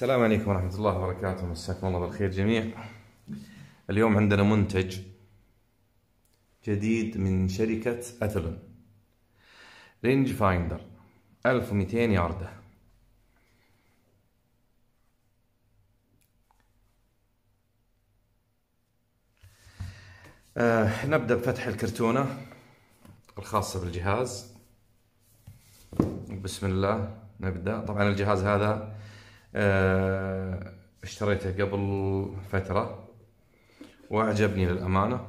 السلام عليكم ورحمة الله وبركاته مساكم الله بالخير جميع اليوم عندنا منتج جديد من شركة أثلون رينج فايندر 1200 ياردة آه نبدأ بفتح الكرتونة الخاصة بالجهاز بسم الله نبدأ طبعا الجهاز هذا آه، اشتريته قبل فترة وأعجبني للأمانة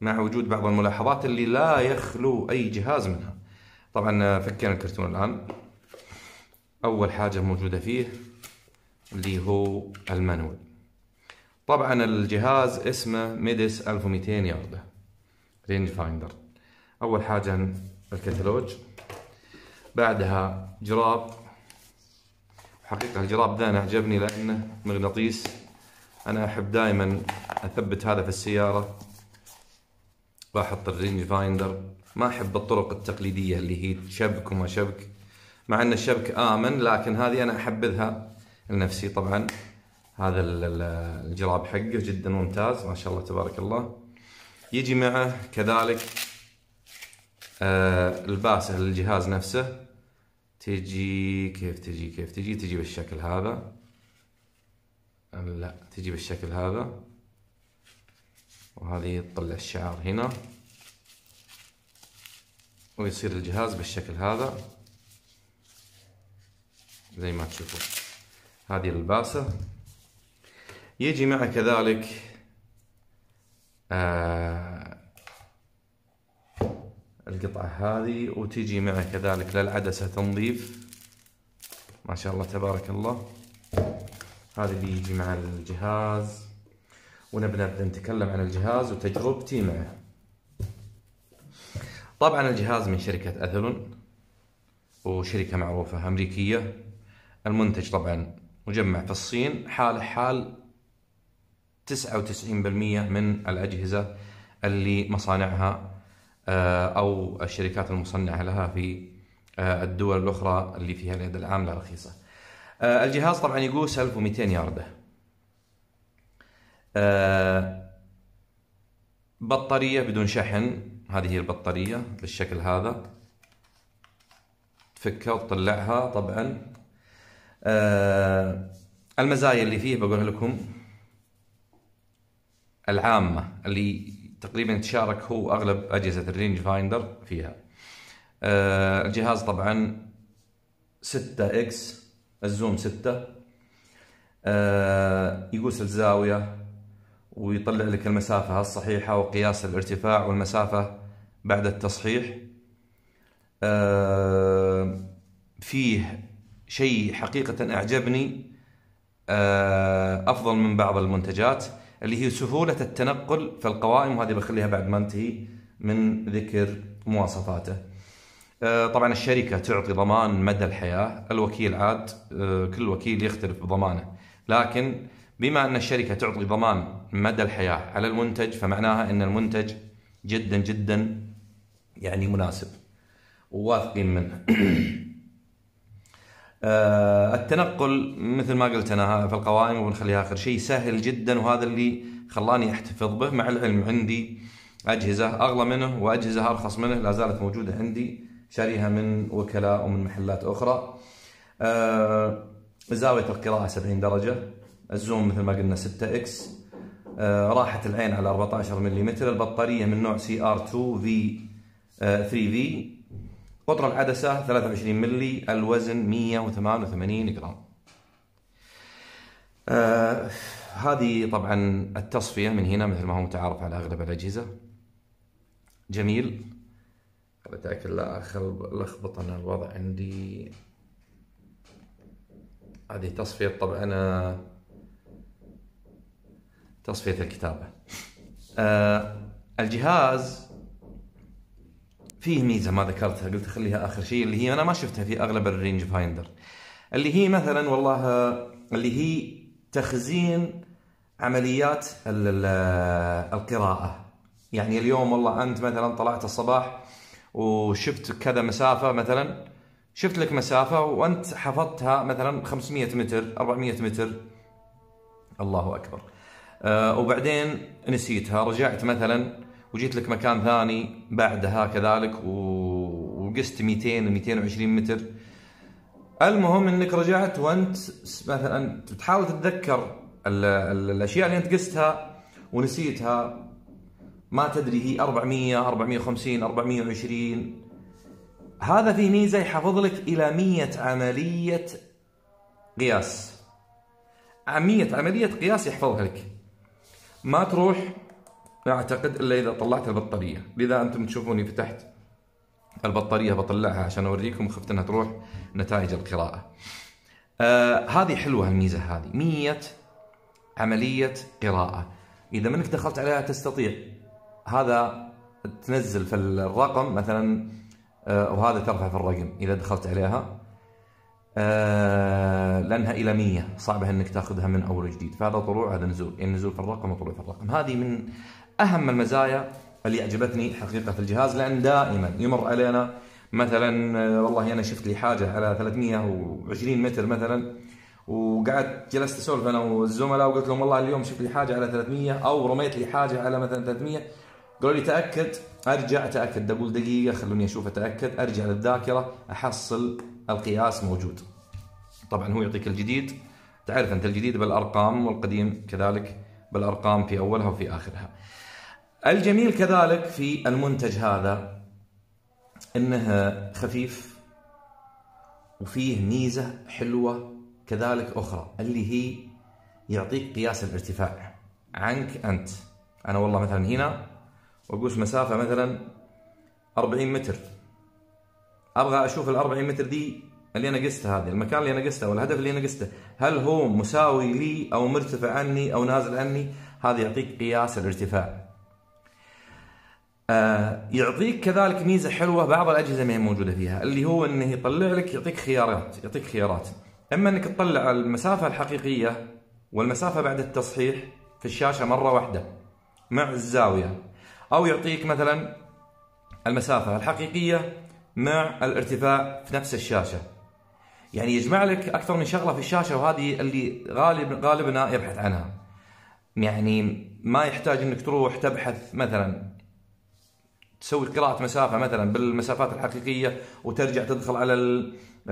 مع وجود بعض الملاحظات اللي لا يخلو أي جهاز منها طبعا آه، فكينا الكرتون الآن أول حاجة موجودة فيه اللي هو المانوال طبعا الجهاز اسمه ميدس 1200 ياردة رينج فايندر أول حاجة الكتالوج بعدها جراب حقيقة الجراب ده أنا عجبني لأنه مغناطيس أنا أحب دائما أثبت هذا في السيارة بحط الرينج فايندر ما أحب الطرق التقليدية اللي هي شبك وما شبك مع أن الشبك آمن لكن هذه أنا أحبذها لنفسي طبعا هذا الجراب حقه جدا ممتاز ما شاء الله تبارك الله يجي معه كذلك آه، الباسه للجهاز نفسه تجي كيف تجي كيف تجي تجي بالشكل هذا لا تجي بالشكل هذا وهذه تطلع الشعار هنا ويصير الجهاز بالشكل هذا زي ما تشوفون هذه الباسة يجي معه كذلك آه القطعة هذه وتجي معه كذلك للعدسة تنظيف ما شاء الله تبارك الله هذا اللي يجي مع الجهاز ونبدأ نتكلم عن الجهاز وتجربتي معه طبعا الجهاز من شركة أثلون وشركة معروفة أمريكية المنتج طبعا مجمع في الصين حاله حال 99% من الأجهزة اللي مصانعها آه، او الشركات المصنعه لها في آه، الدول الاخرى اللي فيها اليد العامله رخيصه. آه، الجهاز طبعا يقوس 1200 يارده. بطاريه بدون شحن هذه هي البطاريه بالشكل هذا. تفكها وتطلعها طبعا. المزايا اللي فيه بقولها لكم العامه اللي تقريبا تشارك هو اغلب اجهزه الرينج فايندر فيها آه، الجهاز طبعا 6 اكس الزوم 6 آه، يقوس الزاويه ويطلع لك المسافه الصحيحه وقياس الارتفاع والمسافه بعد التصحيح آه، فيه شيء حقيقه اعجبني افضل من بعض المنتجات اللي هي سهولة التنقل في القوائم وهذه بخليها بعد ما انتهي من ذكر مواصفاته آه، طبعا الشركة تعطي ضمان مدى الحياة الوكيل عاد آه، كل وكيل يختلف بضمانه لكن بما أن الشركة تعطي ضمان مدى الحياة على المنتج فمعناها أن المنتج جدا جدا يعني مناسب وواثقين منه آه، التنقل مثل ما قلت انا في القوائم وبنخليها اخر شيء سهل جدا وهذا اللي خلاني احتفظ به مع العلم عندي اجهزه اغلى منه واجهزه ارخص منه لا زالت موجوده عندي شاريها من وكلاء ومن محلات اخرى. آه، زاويه القراءه 70 درجه، الزوم مثل ما قلنا 6 اكس، آه، راحه العين على 14 ملم، البطاريه من نوع سي ار 2 في 3 في قطر العدسة 23 ملي الوزن 188 جرام آه هذه طبعا التصفية من هنا مثل ما هو متعارف على أغلب الأجهزة جميل بتأكد لا ألخبط أنا الوضع عندي هذه تصفية طبعا آه، تصفية الكتابة آه الجهاز فيه ميزه ما ذكرتها قلت اخليها اخر شيء اللي هي انا ما شفتها في اغلب الرينج فايندر اللي هي مثلا والله اللي هي تخزين عمليات القراءه يعني اليوم والله انت مثلا طلعت الصباح وشفت كذا مسافه مثلا شفت لك مسافه وانت حفظتها مثلا 500 متر 400 متر الله اكبر آه، وبعدين نسيتها رجعت مثلا وجيت لك مكان ثاني بعدها كذلك وقست 200 220 متر المهم انك رجعت وانت مثلا تحاول تتذكر الـ الـ الاشياء اللي انت قستها ونسيتها ما تدري هي 400 450 420 هذا في ميزه يحفظ لك الى 100 عمليه قياس 100 عمليه قياس يحفظها لك ما تروح اعتقد الا اذا طلعت البطاريه لذا انتم تشوفوني فتحت البطاريه بطلعها عشان اوريكم خفت انها تروح نتائج القراءه آه هذه حلوه الميزه هذه مية عمليه قراءه اذا منك دخلت عليها تستطيع هذا تنزل في الرقم مثلا آه وهذا ترفع في الرقم اذا دخلت عليها آه لانها الى 100 صعبه انك تاخذها من اول وجديد فهذا طلوع هذا نزول يعني نزول في الرقم وطلوع في الرقم هذه من أهم المزايا اللي أعجبتني حقيقة في الجهاز لأن دائما يمر علينا مثلا آه، والله أنا شفت لي حاجة على 320 متر مثلا وقعدت جلست اسولف انا والزملاء وقلت لهم والله اليوم شفت لي حاجه على 300 او رميت لي حاجه على مثلا 300 قالوا لي تاكد ارجع اتاكد اقول دقيقه خلوني اشوف اتاكد ارجع للذاكره احصل القياس موجود. طبعا هو يعطيك الجديد تعرف انت الجديد بالارقام والقديم كذلك بالارقام في اولها وفي اخرها. الجميل كذلك في المنتج هذا انه خفيف وفيه ميزه حلوه كذلك اخرى اللي هي يعطيك قياس الارتفاع عنك انت انا والله مثلا هنا واقوس مسافه مثلا 40 متر ابغى اشوف ال 40 متر دي اللي انا قستها هذه المكان اللي انا قسته او الهدف اللي انا قسته هل هو مساوي لي او مرتفع عني او نازل عني هذا يعطيك قياس الارتفاع آه، يعطيك كذلك ميزه حلوه بعض الاجهزه ما هي موجوده فيها اللي هو انه يطلع لك يعطيك خيارات يعطيك خيارات اما انك تطلع المسافه الحقيقيه والمسافه بعد التصحيح في الشاشه مره واحده مع الزاويه او يعطيك مثلا المسافه الحقيقيه مع الارتفاع في نفس الشاشه يعني يجمع لك اكثر من شغله في الشاشه وهذه اللي غالب غالبنا يبحث عنها يعني ما يحتاج انك تروح تبحث مثلا تسوي قراءة مسافة مثلا بالمسافات الحقيقية وترجع تدخل على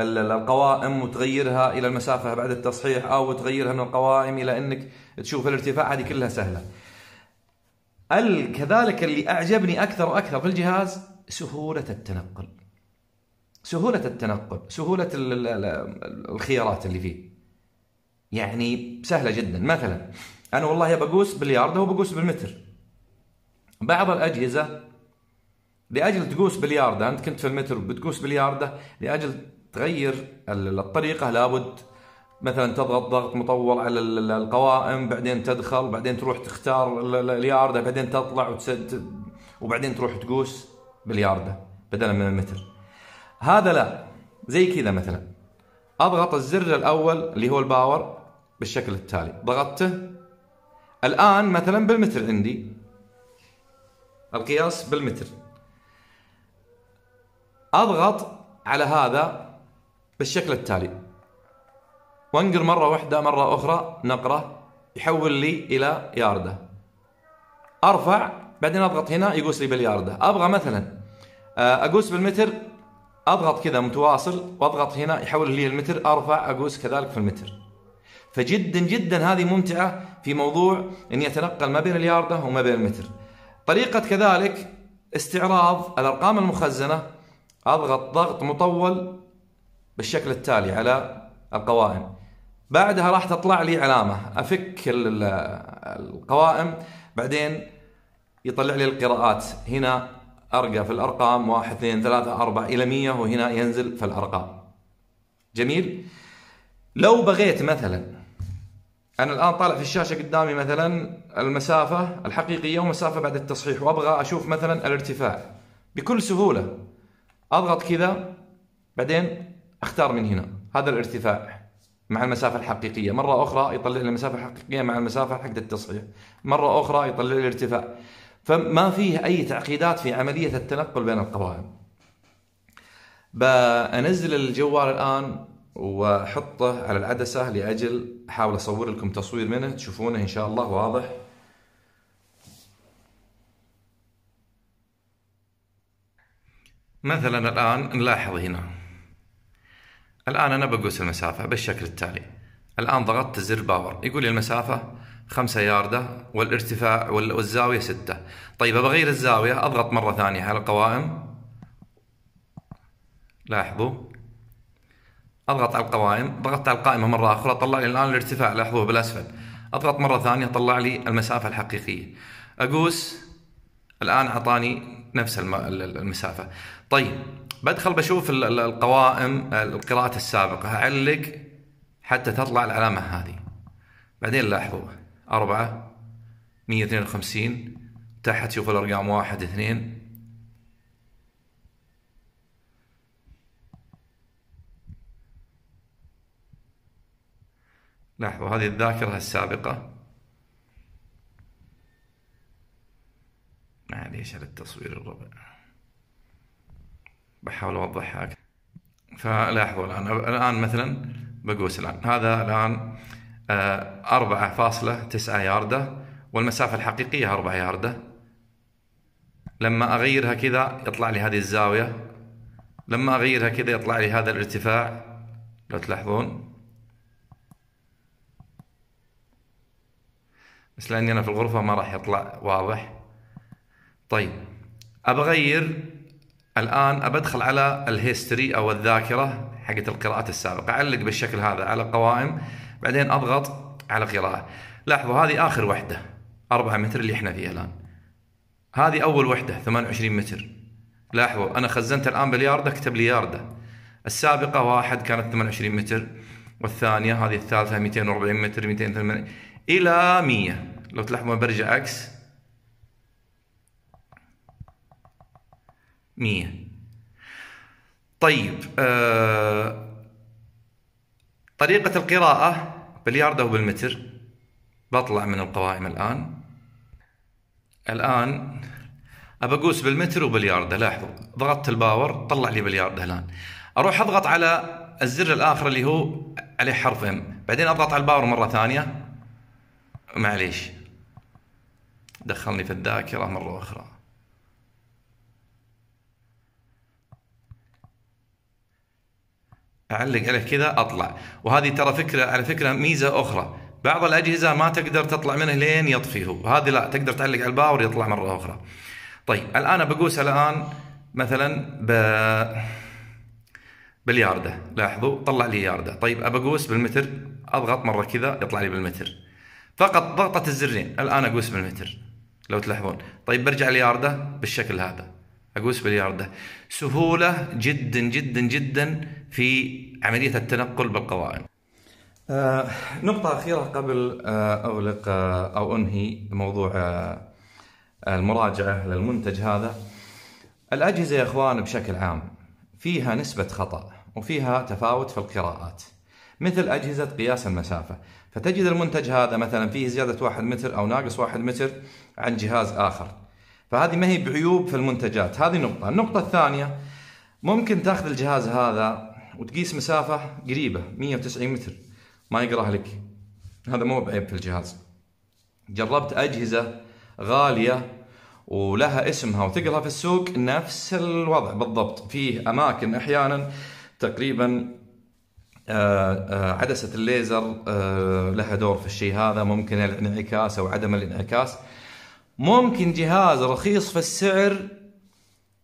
القوائم وتغيرها إلى المسافة بعد التصحيح أو تغيرها من القوائم إلى أنك تشوف الارتفاع هذه كلها سهلة كذلك اللي أعجبني أكثر وأكثر في الجهاز سهولة التنقل سهولة التنقل سهولة الخيارات اللي فيه يعني سهلة جدا مثلا أنا والله بقوس بالياردة وبقوس بالمتر بعض الأجهزة لاجل تقوس بلياردة انت كنت في المتر بتقوس بلياردة لاجل تغير الطريقة لابد مثلا تضغط ضغط مطول على القوائم بعدين تدخل بعدين تروح تختار الياردة بعدين تطلع وتسد وبعدين تروح تقوس بالياردة بدلا من المتر هذا لا زي كذا مثلا اضغط الزر الاول اللي هو الباور بالشكل التالي ضغطته الان مثلا بالمتر عندي القياس بالمتر اضغط على هذا بالشكل التالي وانقر مرة واحدة مرة أخرى نقرة يحول لي إلى ياردة أرفع بعدين أضغط هنا يقوس لي بالياردة أبغى مثلا آه، أقوس بالمتر أضغط كذا متواصل وأضغط هنا يحول لي المتر أرفع أقوس كذلك في المتر فجدا جدا هذه ممتعة في موضوع أني أتنقل ما بين الياردة وما بين المتر طريقة كذلك استعراض الأرقام المخزنة اضغط ضغط مطول بالشكل التالي على القوائم بعدها راح تطلع لي علامه افك القوائم بعدين يطلع لي القراءات هنا ارقى في الارقام 1 2 3 4 الى 100 وهنا ينزل في الارقام جميل لو بغيت مثلا انا الان طالع في الشاشه قدامي مثلا المسافه الحقيقيه ومسافه بعد التصحيح وابغى اشوف مثلا الارتفاع بكل سهوله اضغط كذا بعدين اختار من هنا هذا الارتفاع مع المسافة الحقيقية مرة أخرى يطلع لي المسافة الحقيقية مع المسافة حق التصحيح مرة أخرى يطلع لي الارتفاع فما فيه أي تعقيدات في عملية التنقل بين القوائم بنزل الجوال الآن وأحطه على العدسة لأجل أحاول أصور لكم تصوير منه تشوفونه إن شاء الله واضح مثلا الآن نلاحظ هنا الآن أنا بقوس المسافة بالشكل التالي الآن ضغطت زر باور يقول لي المسافة خمسة ياردة والارتفاع والزاوية ستة طيب بغير الزاوية أضغط مرة ثانية على القوائم لاحظوا أضغط على القوائم ضغطت على القائمة مرة أخرى طلع لي الآن الارتفاع لاحظوه بالأسفل أضغط مرة ثانية طلع لي المسافة الحقيقية أقوس الان اعطاني نفس المسافه طيب بدخل بشوف القوائم القراءات السابقه اعلق حتى تطلع العلامه هذه بعدين لاحظوا 4 152 تحت شوفوا الأرقام 1 2 لاحظوا هذه الذاكرة السابقة معليش على التصوير الربع بحاول اوضحها اكثر فلاحظوا الان الان مثلا بقوس الان هذا الان 4.9 آه، ياردة والمسافة الحقيقية 4 ياردة لما أغيرها كذا يطلع لي هذه الزاوية لما أغيرها كذا يطلع لي هذا الارتفاع لو تلاحظون بس لأني أنا في الغرفة ما راح يطلع واضح طيب أبغير الآن أبدخل على الهيستوري أو الذاكرة حقت القراءات السابقة أعلق بالشكل هذا على القوائم بعدين أضغط على قراءة لاحظوا هذه آخر وحدة 4 متر اللي احنا فيها الآن هذه أول وحدة 28 متر لاحظوا أنا خزنت الآن بالياردة اكتب لي ياردة السابقة واحد كانت 28 متر والثانية هذه الثالثة 240 متر 280 إلى 100 لو تلاحظون برجع عكس 100 طيب آه طريقة القراءة بلياردو وبالمتر بطلع من القوائم الآن الآن أبقوس بالمتر وبالياردة لاحظوا ضغطت الباور طلع لي بالياردة الآن أروح أضغط على الزر الآخر اللي هو عليه حرف ام بعدين أضغط على الباور مرة ثانية معليش دخلني في الذاكرة مرة أخرى اعلق عليه كذا اطلع وهذه ترى فكره على فكره ميزه اخرى بعض الاجهزه ما تقدر تطلع منه لين يطفي هو هذه لا تقدر تعلق على الباور يطلع مره اخرى طيب الان بقوس الان مثلا ب باليارده لاحظوا طلع لي يارده طيب ابقوس بالمتر اضغط مره كذا يطلع لي بالمتر فقط ضغطه الزرين الان اقوس بالمتر لو تلاحظون طيب برجع اليارده بالشكل هذا اقول باليار ده سهوله جدا جدا جدا في عمليه التنقل بالقوائم. آه نقطة أخيرة قبل آه أغلق آه أو أنهي موضوع آه المراجعة للمنتج هذا الأجهزة يا إخوان بشكل عام فيها نسبة خطأ وفيها تفاوت في القراءات مثل أجهزة قياس المسافة فتجد المنتج هذا مثلا فيه زيادة واحد متر أو ناقص واحد متر عن جهاز آخر فهذه ما هي بعيوب في المنتجات هذه نقطة النقطة الثانية ممكن تاخذ الجهاز هذا وتقيس مسافة قريبة 190 متر ما يقراه لك هذا مو بعيب في الجهاز جربت أجهزة غالية ولها اسمها وتقرا في السوق نفس الوضع بالضبط فيه أماكن أحيانا تقريبا آه، آه، عدسة الليزر آه، لها دور في الشيء هذا ممكن الانعكاس أو عدم الانعكاس ممكن جهاز رخيص في السعر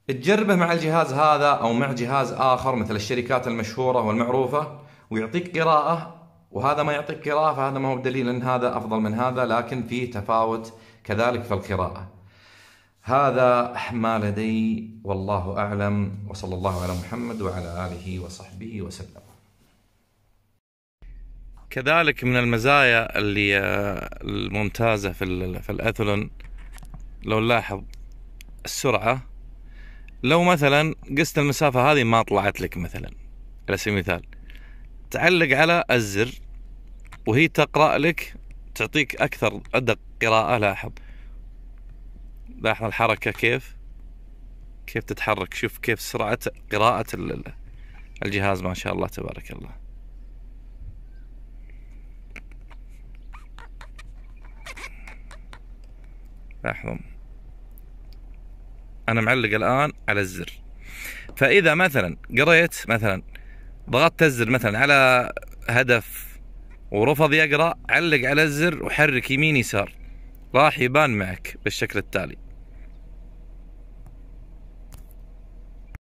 تجربه مع الجهاز هذا او مع جهاز اخر مثل الشركات المشهوره والمعروفه ويعطيك قراءه وهذا ما يعطيك قراءه فهذا ما هو بدليل ان هذا افضل من هذا لكن في تفاوت كذلك في القراءه. هذا ما لدي والله اعلم وصلى الله على محمد وعلى اله وصحبه وسلم. كذلك من المزايا اللي آه، الممتازه في في الاثلون لو نلاحظ السرعة لو مثلا قست المسافة هذه ما طلعت لك مثلا على سبيل المثال تعلق على الزر وهي تقرأ لك تعطيك أكثر أدق قراءة لاحظ لاحظ الحركة كيف كيف تتحرك شوف كيف سرعة قراءة الجهاز ما شاء الله تبارك الله لاحظوا انا معلق الان على الزر فاذا مثلا قريت مثلا ضغطت الزر مثلا على هدف ورفض يقرا علق على الزر وحرك يمين يسار راح يبان معك بالشكل التالي